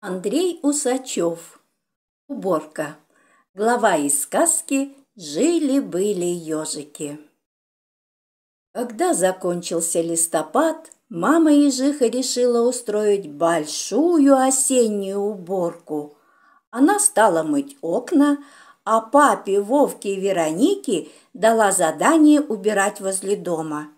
Андрей Усачев. Уборка. Глава из сказки «Жили-были ежики». Когда закончился листопад, мама ежиха решила устроить большую осеннюю уборку. Она стала мыть окна, а папе, Вовке и Веронике дала задание убирать возле дома.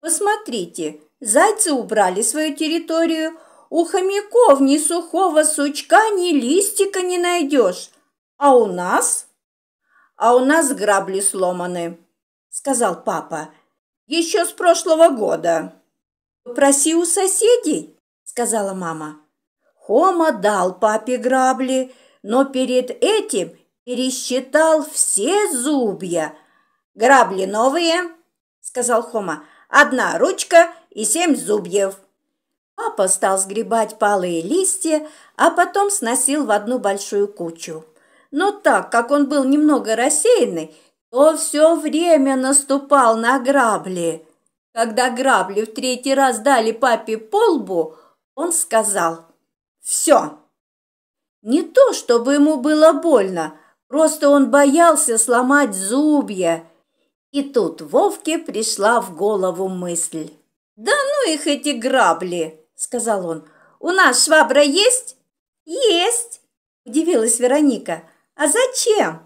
«Посмотрите, зайцы убрали свою территорию», у хомяков ни сухого сучка, ни листика не найдешь. А у нас? А у нас грабли сломаны, сказал папа. Еще с прошлого года. Проси у соседей, сказала мама. Хома дал папе грабли, но перед этим пересчитал все зубья. «Грабли новые», — сказал Хома. «Одна ручка и семь зубьев». Папа стал сгребать палые листья, а потом сносил в одну большую кучу. Но так как он был немного рассеянный, то все время наступал на грабли. Когда грабли в третий раз дали папе по лбу, он сказал «Все». Не то, чтобы ему было больно, просто он боялся сломать зубья. И тут Вовке пришла в голову мысль «Да ну их эти грабли!» сказал он. «У нас швабра есть?» «Есть!» – удивилась Вероника. «А зачем?»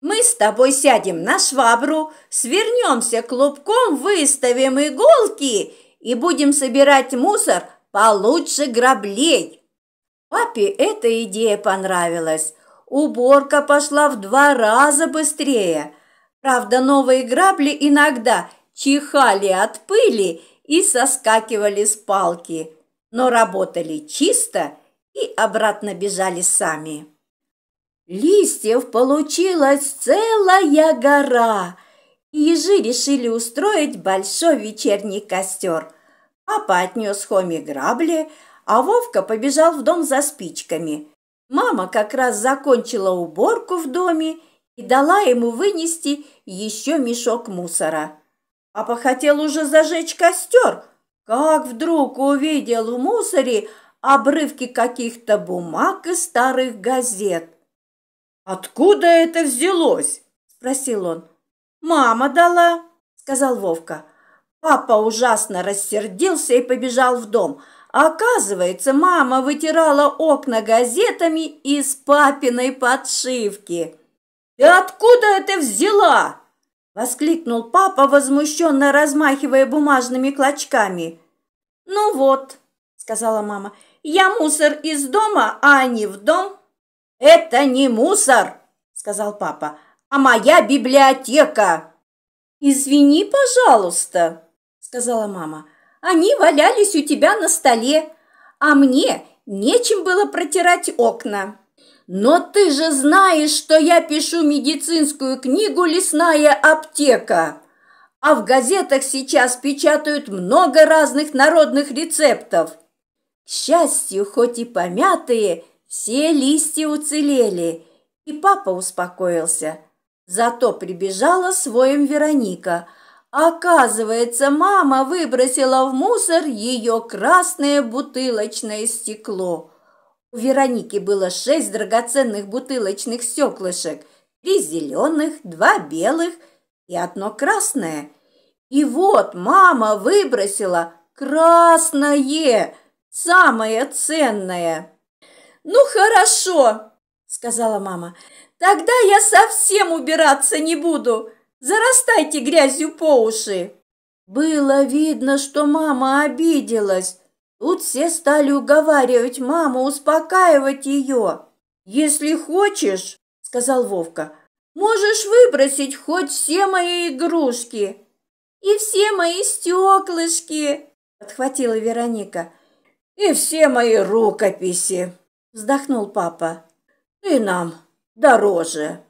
«Мы с тобой сядем на швабру, свернемся клубком, выставим иголки и будем собирать мусор получше граблей!» Папе эта идея понравилась. Уборка пошла в два раза быстрее. Правда, новые грабли иногда чихали от пыли и соскакивали с палки но работали чисто и обратно бежали сами. Листьев получилась целая гора, и ежи решили устроить большой вечерний костер. Папа отнес Хоме грабли, а Вовка побежал в дом за спичками. Мама как раз закончила уборку в доме и дала ему вынести еще мешок мусора. Папа хотел уже зажечь костер, как вдруг увидел в мусоре обрывки каких-то бумаг и старых газет. «Откуда это взялось?» – спросил он. «Мама дала», – сказал Вовка. Папа ужасно рассердился и побежал в дом. Оказывается, мама вытирала окна газетами из папиной подшивки. И откуда это взяла?» Воскликнул папа, возмущенно размахивая бумажными клочками. «Ну вот», — сказала мама, — «я мусор из дома, а они в дом». «Это не мусор», — сказал папа, — «а моя библиотека». «Извини, пожалуйста», — сказала мама, — «они валялись у тебя на столе, а мне нечем было протирать окна». Но ты же знаешь, что я пишу медицинскую книгу «Лесная аптека». А в газетах сейчас печатают много разных народных рецептов. К счастью, хоть и помятые, все листья уцелели, и папа успокоился. Зато прибежала своим Вероника. Оказывается, мама выбросила в мусор ее красное бутылочное стекло. У Вероники было шесть драгоценных бутылочных стеклышек, три зеленых, два белых и одно красное. И вот мама выбросила красное, самое ценное. «Ну хорошо», – сказала мама, – «тогда я совсем убираться не буду. Зарастайте грязью по уши». Было видно, что мама обиделась. Тут все стали уговаривать маму, успокаивать ее. «Если хочешь, — сказал Вовка, — можешь выбросить хоть все мои игрушки и все мои стеклышки, — подхватила Вероника. «И все мои рукописи!» — вздохнул папа. «И нам дороже!»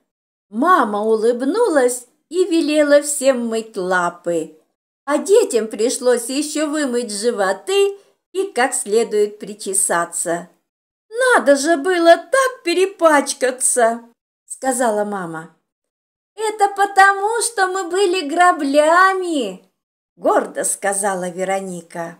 Мама улыбнулась и велела всем мыть лапы, а детям пришлось еще вымыть животы и как следует причесаться. «Надо же было так перепачкаться!» – сказала мама. «Это потому, что мы были граблями!» – гордо сказала Вероника.